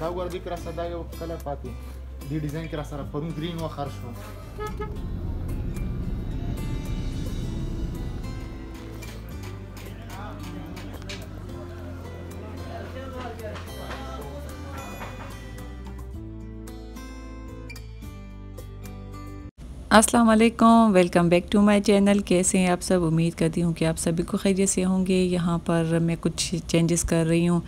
दागवर dik rasa daga kala pati di design ki rasa parun green wa khar shwa अस्सलाम वालेकुम welcome back to my channel कैसे हैं आप सब उम्मीद करती हूँ कि आप सभी को खैरियत से होंगे यहाँ पर मैं कुछ चेंजेस कर रही हूँ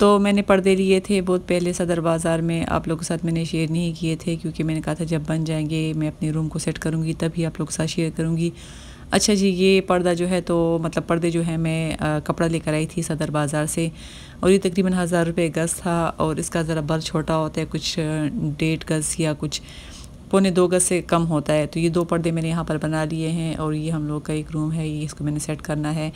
तो मैंने पर्दे लिए थे बहुत पहले सदर बाज़ार में आप लोगों के साथ मैंने शेयर नहीं किए थे क्योंकि मैंने कहा था जब बन जाएंगे मैं अपने रूम को सेट करूँगी तभी आप लोगों के साथ शेयर करूँगी अच्छा जी ये पर्दा जो है तो मतलब पर्दे जो है मैं आ, कपड़ा लेकर आई थी सदर बाज़ार से और ये तकरीबन हज़ार रुपये गज़ था और इसका ज़रा बर छोटा होता है कुछ डेढ़ गज़ या कुछ पौने दो गज़ से कम होता है तो ये दो पर्दे मैंने यहाँ पर बना लिए हैं और ये हम लोग का एक रूम है ये इसको मैंने सेट करना है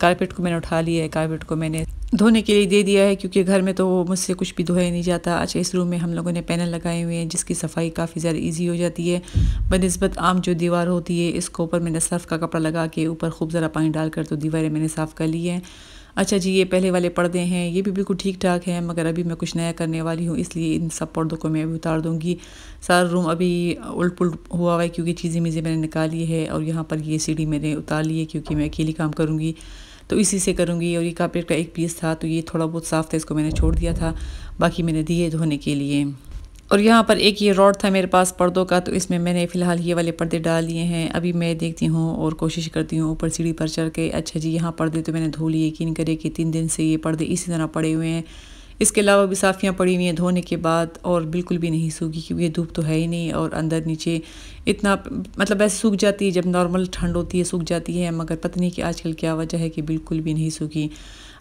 कारपेट को मैंने उठा लिया है कारपेट को मैंने धोने के लिए दे दिया है क्योंकि घर में तो मुझसे कुछ भी धोया नहीं जाता अच्छा इस रूम में हम लोगों ने पैनल लगाए हुए हैं जिसकी सफाई काफ़ी ज़्यादा इजी हो जाती है बनस्बत आम जो दीवार होती है इसको ऊपर मैंने सर्फ का कपड़ा लगा के ऊपर खूब ज़रा पानी डालकर तो दीवारें मैंने साफ़ कर ली हैं अच्छा जी ये पहले वाले पर्दे हैं ये भी बिल्कुल ठीक ठाक हैं मगर अभी मैं कुछ नया करने वाली हूँ इसलिए इन सब पर्दों को मैं अभी उतार दूँगी सारा रूम अभी उल्ट पुल्ट हुआ हुआ है क्योंकि चीज़ें मीज़ें मैंने निकाली है और यहाँ पर ये सीढ़ी मैंने उतार ली है क्योंकि मैं अकेली काम करूँगी तो इसी से करूँगी और ये कारपेट का एक पीस था तो ये थोड़ा बहुत साफ़ था इसको मैंने छोड़ दिया था बाकी मैंने दिए धोने के लिए और यहाँ पर एक ये रॉड था मेरे पास पर्दों का तो इसमें मैंने फ़िलहाल ये वाले पर्दे डाल लिए हैं अभी मैं देखती हूँ और कोशिश करती हूँ ऊपर सीढ़ी पर चढ़ के अच्छा जी यहाँ पर्दे तो मैंने धो लिए यकीन करे कि तीन दिन से ये पर्दे इसी तरह पड़े हुए हैं इसके अलावा भी साफियाँ पड़ी हुई हैं धोने के बाद और बिल्कुल भी नहीं सूखी क्योंकि धूप तो है ही नहीं और अंदर नीचे इतना मतलब ऐसे सूख जाती है जब नॉर्मल ठंड होती है सूख जाती है मगर पत्नी की आजकल क्या वजह है कि बिल्कुल भी नहीं सूखी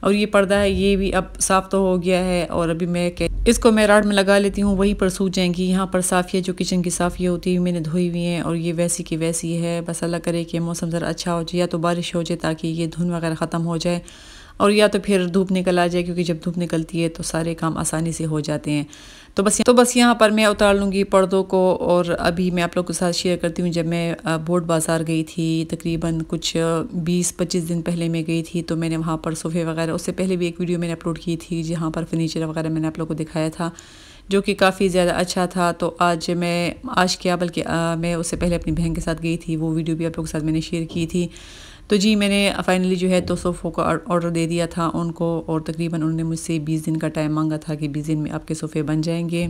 और ये पर्दा है ये भी अब साफ़ तो हो गया है और अभी मैं इसको मैं राड में लगा लेती हूँ वहीं पर सूख जाएंगी यहाँ पर साफियाँ जो किचन की साफियाँ होती है मैंने धोई हुई हैं और ये वैसी की वैसी है बस अल्लाह करे कि मौसम ज़रा अच्छा हो जाए या तो बारिश हो जाए ताकि ये धुन वगैरह ख़त्म हो जाए और या तो फिर धूप निकल आ जाए क्योंकि जब धूप निकलती है तो सारे काम आसानी से हो जाते हैं तो बस तो बस यहाँ पर मैं उतार लूँगी पर्दों को और अभी मैं आप लोग के साथ शेयर करती हूँ जब मैं बोर्ड बाज़ार गई थी तकरीबन कुछ 20-25 दिन पहले मैं गई थी तो मैंने वहाँ पर सोफ़े वगैरह उससे पहले भी एक वीडियो मैंने अपलोड की थी जहाँ पर फर्नीचर वगैरह मैंने आप लोग को दिखाया था जो कि काफ़ी ज़्यादा अच्छा था तो आज मैं आज क्या बल्कि मैं उससे पहले अपनी बहन के साथ गई थी वो वीडियो भी आप लोग के साथ मैंने शेयर की थी तो जी मैंने फाइनली जो है सोफ़ों का ऑर्डर दे दिया था उनको और तकरीबन उन्होंने मुझसे बीस दिन का टाइम मांगा था कि बीस दिन में आपके सोफ़े बन जाएंगे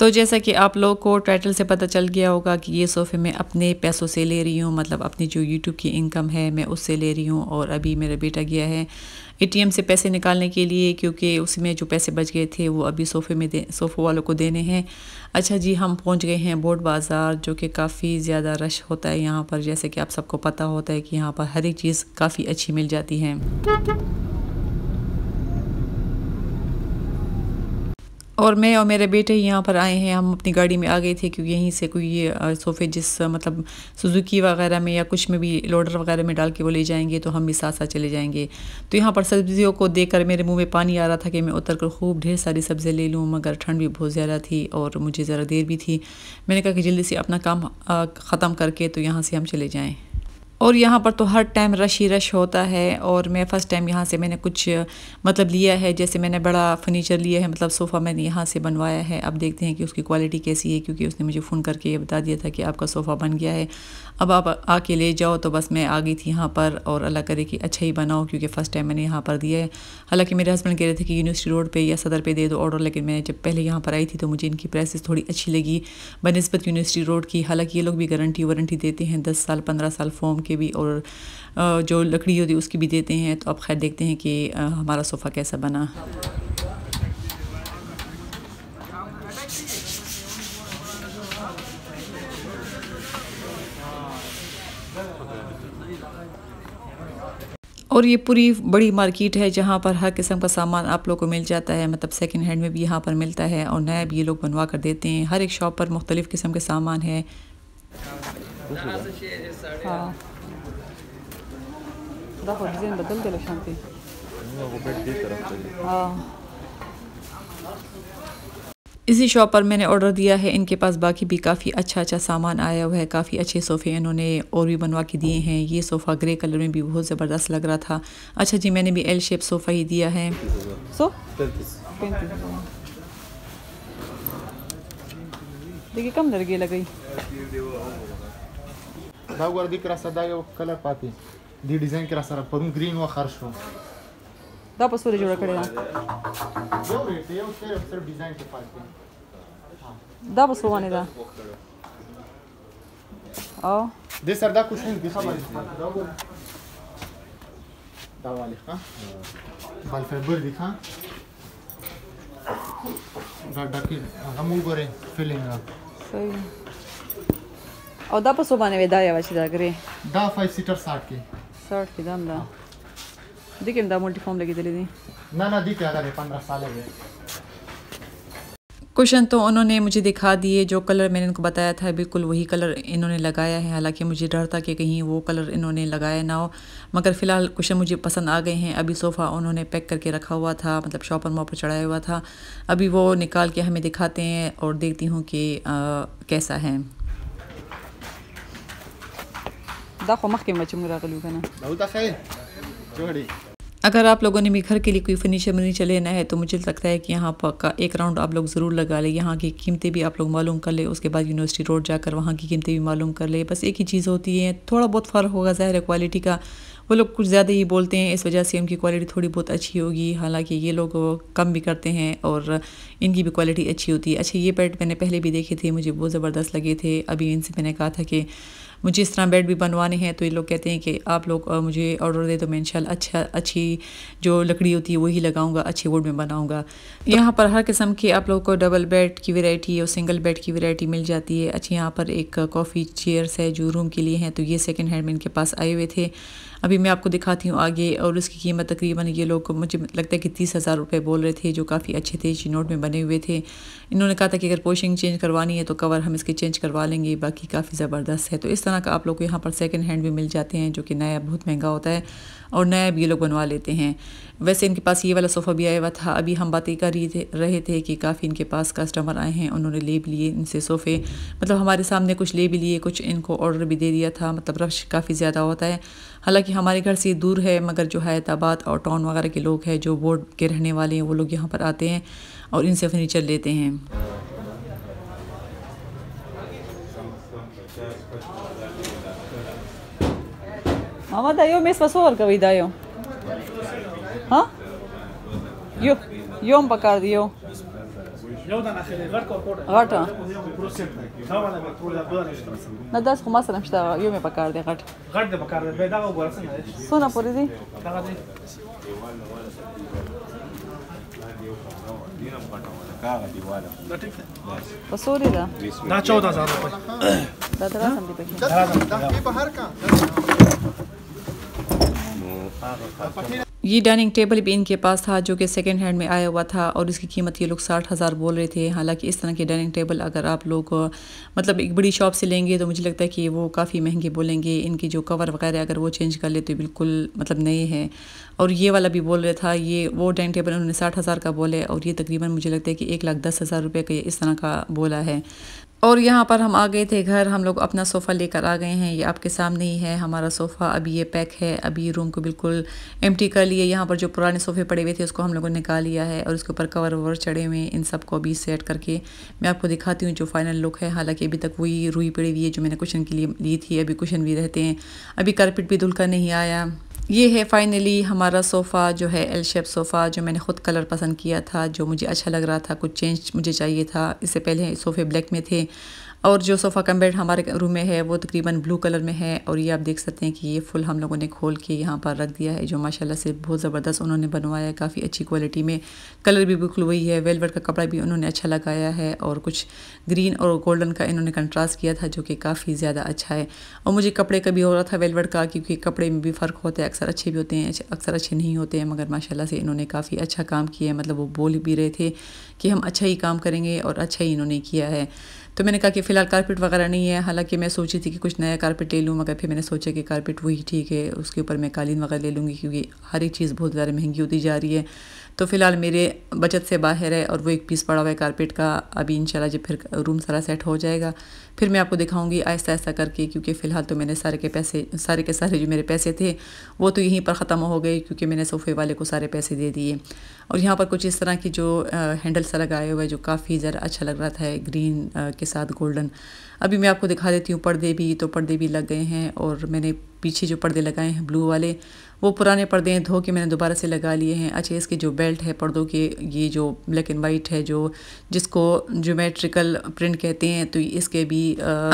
तो जैसा कि आप लोग को टाइटल से पता चल गया होगा कि ये सोफ़े मैं अपने पैसों से ले रही हूँ मतलब अपनी जो यूट्यूब की इनकम है मैं उससे ले रही हूँ और अभी मेरा बेटा गया है एटीएम से पैसे निकालने के लिए क्योंकि उसमें जो पैसे बच गए थे वो अभी सोफे में दे सोफों वालों को देने हैं अच्छा जी हम पहुंच गए हैं बोर्ड बाज़ार जो कि काफ़ी ज़्यादा रश होता है यहाँ पर जैसे कि आप सबको पता होता है कि यहाँ पर हर एक चीज़ काफ़ी अच्छी मिल जाती है और मैं और मेरे बेटे यहाँ पर आए हैं हम अपनी गाड़ी में आ गए थे क्योंकि यहीं से कोई ये सोफ़े जिस मतलब सुजुकी वगैरह में या कुछ में भी लोडर वगैरह में डाल के वो ले जाएंगे तो हम भी साथ साथ चले जाएंगे तो यहाँ पर सब्ज़ियों को देख कर मेरे मुँह में पानी आ रहा था कि मैं उतर कर खूब ढेर सारी सब्ज़ियाँ ले लूँ मगर ठंड भी बहुत ज़्यादा थी और मुझे ज़रा देर भी थी मैंने कहा कि जल्दी से अपना काम ख़त्म करके तो यहाँ से हम चले जाएँ और यहाँ पर तो हर टाइम रश ही रश होता है और मैं फ़र्स्ट टाइम यहाँ से मैंने कुछ मतलब लिया है जैसे मैंने बड़ा फर्नीचर लिया है मतलब सोफ़ा मैंने यहाँ से बनवाया है अब देखते हैं कि उसकी क्वालिटी कैसी है क्योंकि उसने मुझे फ़ोन करके ये बता दिया था कि आपका सोफ़ा बन गया है अब आप आके ले जाओ तो बस मैं आ गई थी यहाँ पर और अल्लाह करे कि अच्छा ही बनाओ क्योंकि फ़र्स्ट टाइम मैंने यहाँ पर दिया है हालाँकि मेरे हस्बैंड कह रहे थे कि यूनिवर्सिटी रोड पर या सदर पर दे दो ऑर्डर लेकिन मैं जब पहले यहाँ पर आई थी तो मुझे इनकी प्राइसिस थोड़ी अच्छी लगी बनस्बत यूनिवर्सिटी रोड की हालाँकि ये लोग भी गारंटी वारंटी देते हैं दस साल पंद्रह साल फॉर्म के भी और जो लकड़ी होती है उसकी भी देते हैं तो अब खैर देखते हैं कि हमारा सोफ़ा कैसा बना और ये पूरी बड़ी मार्केट है जहाँ पर हर किस्म का सामान आप लोग को मिल जाता है मतलब सेकेंड हैंड में भी यहाँ पर मिलता है और नया भी ये लोग बनवा कर देते हैं हर एक शॉप पर मुख्तलिफ़ किस्म के सामान है हाँ دخل زين بدلدل الشنطة इसी शॉप पर मैंने ऑर्डर दिया है इनके पास बाकी भी काफ़ी अच्छा अच्छा सामान आया हुआ है काफ़ी अच्छे सोफ़े इन्होंने और भी बनवा के दिए हैं ये सोफ़ा ग्रे कलर में भी बहुत ज़बरदस्त लग रहा था अच्छा जी मैंने भी एल शेप सोफ़ा ही दिया है सो देखिए कम दर्गे लग गई कलर पाती دی ډیزاین کې را سره پرون گرین و خر شو دا په سوره جوړ کړی دا یو ریټ یو سره سره ډیزاین کې پاتې دا په سوره دا او د سر دا کوشن کې خبره دا وګوره دا والی ښه بل فایبر دی ښه دا ډکی هغه مونږ غره فیلینګ صحیح او دا په سو باندې ودا یا چې دا غري دا 5 سیټر 60 کې سر کدام دا دیکھم دا ملټی فارم لګیدلې دي نه نه دي ته هغه 15 साल है क्वेश्चन तो उन्होंने मुझे दिखा दिए जो कलर मैंने इनको बताया था बिल्कुल वही कलर इन्होंने लगाया है हालांकि मुझे डर था कि कहीं वो कलर इन्होंने लगाया ना हो मगर फ़िलहाल क्वेश्चन मुझे पसंद आ गए हैं अभी सोफ़ा उन्होंने पैक करके रखा हुआ था मतलब शॉपर मॉप पर चढ़ाया हुआ था अभी वो निकाल के हमें दिखाते हैं और देखती हूँ कि आ, कैसा है अच्छा अगर आप लोगों ने भी घर के लिए कोई फर्नीचर वर्नीचर लेना है तो मुझे लगता है कि यहाँ का एक राउंड आप लोग ज़रूर लगा लें यहाँ की कीमतें भी आप लोग मालूम कर लें उसके बाद यूनिवर्सिटी रोड जाकर वहाँ की कीमतें भी मालूम कर लें बस एक ही चीज़ होती है थोड़ा बहुत फ़र्क होगा ज़ाहिर है क्वालिटी का वो लोग कुछ ज़्यादा ही बोलते हैं इस वजह से उनकी क्वालिटी थोड़ी बहुत अच्छी होगी हालांकि ये लोग कम भी करते हैं और इनकी भी क्वालिटी अच्छी होती है अच्छा ये पैड मैंने पहले भी देखे थे मुझे बहुत ज़बरदस्त लगे थे अभी इनसे मैंने कहा था कि मुझे इस तरह बेड भी बनवाने हैं तो ये लोग कहते हैं कि आप लोग मुझे ऑर्डर दे तो मैं इन अच्छा अच्छी जो लकड़ी होती है वही लगाऊंगा अच्छी वुड में बनाऊंगा तो यहाँ पर हर किस्म के आप लोगों को डबल बेड की वेराइटी और सिंगल बेड की वेराइटी मिल जाती है अच्छी यहाँ पर एक कॉफ़ी चेयर्स है जो रूम के लिए हैं तो ये सेकेंड हैंड में इनके पास आए हुए थे अभी मैं आपको दिखाती हूँ आगे और उसकी कीमत तकरीबन ये लोग मुझे लगता है कि तीस हज़ार रुपये बोल रहे थे जो काफ़ी अच्छे थे नोट में बने हुए थे इन्होंने कहा था कि अगर पोशिंग चेंज करवानी है तो कवर हम इसके चेंज करवा लेंगे बाकी काफ़ी ज़बरदस्त है तो इस तरह का आप लोग को यहाँ पर सेकेंड हैंड भी मिल जाते हैं जो कि नया बहुत महंगा होता है और नया भी ये लोग बनवा लेते हैं वैसे इनके पास ये वाला सोफ़ा भी आया हुआ था अभी हम बातें कर ही थे रहे थे कि काफ़ी इनके पास कस्टमर आए हैं उन्होंने ले भी लिए इनसे सोफ़े मतलब हमारे सामने कुछ ले भी लिए कुछ इनको ऑर्डर भी दे दिया था मतलब रश काफ़ी ज़्यादा होता है हालांकि हमारे घर से दूर है मगर जो हैदराबाद और टाउन वगैरह के लोग हैं जो बोर्ड के रहने वाले हैं वो लोग यहाँ पर आते हैं और इनसे फर्नीचर लेते हैं ماما دا یو میس پسو ورکوي دا یو ها یو یو هم پکار دی یو یو د ناخلي غټ کوټه غټه نه داس خو ما سره مشته یو مې پکار دی غټ غټ دی پکار دی به دا وګور څنګه سونه پوری دی دا دی پسوري دا دا 14000 روپے دا درا سم دی پکې دا دا په هر کا ये डाइनिंग टेबल भी इनके पास था जो कि सेकेंड हैंड में आया हुआ था और इसकी कीमत ये लोग साठ हज़ार बोल रहे थे हालांकि इस तरह के डाइनिंग टेबल अगर आप लोग मतलब एक बड़ी शॉप से लेंगे तो मुझे लगता है कि वो काफ़ी महंगे बोलेंगे इनके जो कवर वगैरह अगर वो चेंज कर ले तो बिल्कुल मतलब नए हैं और ये वाला भी बोल रहा था ये वो डाइनिंग टेबल उन्होंने साठ हज़ार का बोले और ये तकरीबन मुझे लगता है कि एक लाख दस हज़ार रुपये का इस तरह का बोला है और यहाँ पर हम आ गए थे घर हम लोग अपना सोफ़ा लेकर आ गए हैं ये आपके सामने ही है हमारा सोफ़ा अभी ये पैक है अभी रूम को बिल्कुल एम्प्टी कर लिए यहाँ पर जो पुराने सोफ़े पड़े हुए थे उसको हम लोगों ने निकाल लिया है और उसके ऊपर कवर ववर चढ़े हुए इन सब को अभी सेट करके मैं आपको दिखाती हूँ जो फाइनल लुक है हालाँकि अभी तक वही रुई पड़ी हुई है जो मैंने कुशन के लिए ली थी अभी कुशन भी रहते हैं अभी कारपेट भी धुल नहीं आया ये है फाइनली हमारा सोफ़ा जो है एल शेप सोफ़ा जो मैंने ख़ुद कलर पसंद किया था जो मुझे अच्छा लग रहा था कुछ चेंज मुझे चाहिए था इससे पहले सोफ़े ब्लैक में थे और जो सोफ़ा कम बेड हमारे रूम में है वो तकरीबन ब्लू कलर में है और ये आप देख सकते हैं कि ये फुल हम लोगों ने खोल के यहाँ पर रख दिया है जो माशाल्लाह से बहुत ज़बरदस्त उन्होंने बनवाया है काफ़ी अच्छी क्वालिटी में कलर भी बिल्कुल वही है वेलवेट का कपड़ा भी उन्होंने अच्छा लगाया है और कुछ ग्रीन और गोल्डन का इन्होंने कंट्रास्ट किया था जो कि काफ़ी ज़्यादा अच्छा है और मुझे कपड़े का भी हो रहा था वेलवेट का क्योंकि कपड़े में भी फ़र्क होता है अक्सर अच्छे भी होते हैं अक्सर अच्छे नहीं होते हैं मगर माशा से इन्होंने काफ़ी अच्छा काम किया है मतलब वो बोल भी रहे थे कि हम अच्छा ही काम करेंगे और अच्छा ही इन्होंने किया है तो मैंने कहा कि फ़िलहाल कारपेट वगैरह नहीं है हालांकि मैं सोची थी कि कुछ नया कारपेट ले लूँ मगर फिर मैंने सोचा कि कारपेट वही ठीक है उसके ऊपर मैं कालीन वगैरह ले लूँगी क्योंकि हर एक चीज़ बहुत ज़्यादा महंगी होती जा रही है तो फ़िलहाल मेरे बचत से बाहर है और वो एक पीस पड़ा हुआ है कारपेट का अभी इंशाल्लाह जब फिर रूम सारा सेट हो जाएगा फिर मैं आपको दिखाऊंगी आहिस्ता आहिस्ता करके क्योंकि फ़िलहाल तो मैंने सारे के पैसे सारे के सारे जो मेरे पैसे थे वो तो यहीं पर ख़त्म हो गए क्योंकि मैंने सोफ़े वाले को सारे पैसे दे दिए और यहाँ पर कुछ इस तरह की जो हैंडल्स लगाए हुए जो काफ़ी ज़रा अच्छा लग रहा था ग्रीन के साथ गोल्डन अभी मैं आपको दिखा देती हूँ पर्दे भी तो पर्दे भी लग गए हैं और मैंने पीछे जो पर्दे लगाए हैं ब्लू वाले वो पुराने पर्दे हैं धो के मैंने दोबारा से लगा लिए हैं अच्छा इसके जो बेल्ट है पर्दों के ये जो ब्लैक एंड वाइट है जो जिसको जोमेट्रिकल प्रिंट कहते हैं तो इसके भी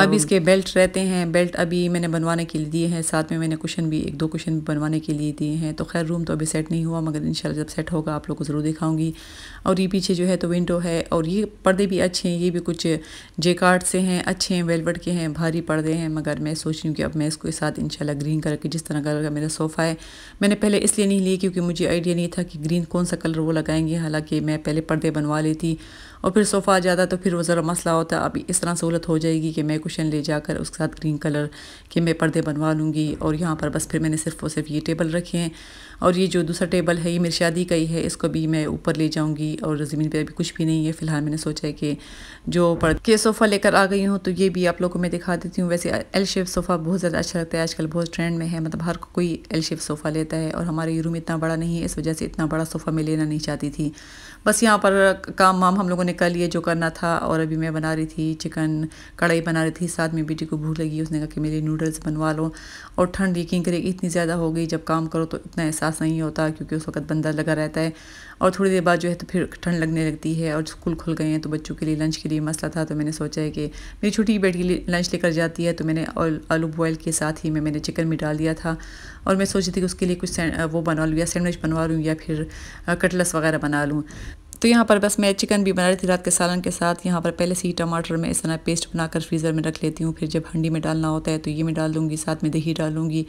अब इसके बेल्ट रहते हैं बेल्ट अभी मैंने बनवाने के लिए दिए हैं साथ में मैंने कुशन भी एक दो कुशन बनवाने के लिए दिए हैं तो खैर रूम तो अभी सेट नहीं हुआ मगर इन जब सेट होगा आप लोग को ज़रूर दिखाऊँगी और ये पीछे जो है तो विंडो है और ये पर्दे भी अच्छे हैं ये भी कुछ जे कार्ड से हैं अच्छे हैं वेलवेट के हैं भारी पर्दे हैं मगर मैं सोच रही हूँ कि अब मैं इसको साथ इनशाला ग्रीन कलर के जिस तरह कलर का मेरा सोफ़ा है मैंने पहले इसलिए नहीं ली क्योंकि मुझे आइडिया नहीं था कि ग्रीन कौन सा कलर वो लगाएंगे हालांकि मैं पहले पर्दे बनवा लेती और फिर सोफ़ा आ जाता तो फिर वो ज़रा मसला होता अभी इस तरह सहूलत हो जाएगी कि मैं कुशन ले जाकर उसके साथ ग्रीन कलर के मैं पर्दे बनवा लूँगी और यहाँ पर बस फिर मैंने सिर्फ और सिर्फ ये टेबल रखे हैं और ये जो दूसरा टेबल है ये मेरी शादी का ही है इसको भी मैं ऊपर ले जाऊँगी और ज़मीन पर अभी कुछ भी नहीं है फ़िलहाल मैंने सोचा है कि जो पर्दे के सोफ़ा लेकर आ गई हूँ तो ये भी आप लोग को मैं दिखा देती हूँ वैसे एल शेप सोफ़ा बहुत ज़्यादा अच्छा लगता है आजकल बहुत ट्रेंड में है मतलब हर कोई एल शेप सोफ़ा सोफ़ा लेता है और हमारे रूम इतना बड़ा नहीं है इस वजह से इतना बड़ा सोफ़ा मैं लेना नहीं चाहती थी बस यहाँ पर काम वाम हम लोगों ने कर लिए जो करना था और अभी मैं बना रही थी चिकन कढ़ाई बना रही थी साथ में बेटी को भूख लगी उसने कहा कि मेरे नूडल्स बनवा लो और ठंड यकीन करे इतनी ज़्यादा हो गई जब काम करो तो इतना एहसास नहीं होता क्योंकि उस वक्त बंदर लगा रहता है और थोड़ी देर बाद जो है तो फिर ठंड लगने लगती है और स्कूल खुल गए हैं तो बच्चों के लिए लंच के लिए मसला था तो मैंने सोचा है कि मेरी छोटी बेटी लिए लंच लेकर जाती है तो मैंने आलू बॉयल के साथ ही मैं मैंने चिकन भी डाल दिया था और मैं सोच रही थी कि उसके लिए कुछ वो बना लूँ या सैंडविच बनवा लूँ या फिर कटलस वगैरह बना लूँ तो यहाँ पर बस मैं चिकन भी बना रही थी रात के सालन के साथ यहाँ पर पहले से ही टमाटर में इस तरह पेस्ट बनाकर फ्रीज़र में रख लेती हूँ फिर जब हंडी में डालना होता है तो ये मैं डाल दूँगी साथ में दही डालूँगी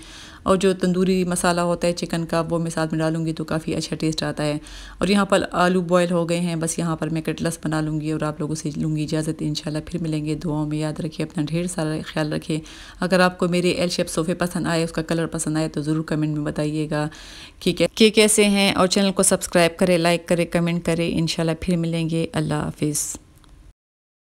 और जो तंदूरी मसाला होता है चिकन का वो मैं साथ में डालूंगी तो काफ़ी अच्छा टेस्ट आता है और यहाँ पर आलू बॉयल हो गए हैं बस यहाँ पर मैं कटलस बना लूँगी और आप लोगों से लूँगी इजाज़त इन फिर मिलेंगे दुआओं में याद रखिए अपना ढेर सारा ख्याल रखें अगर आपको मेरे एल शेप सोफ़े पसंद आए उसका कलर पसंद आए तो ज़रूर कमेंट में बताइएगा कि कैसे हैं और चैनल को सब्सक्राइब करें लाइक करें कमेंट करें इन फिर मिलेंगे अल्लाह हाफिज़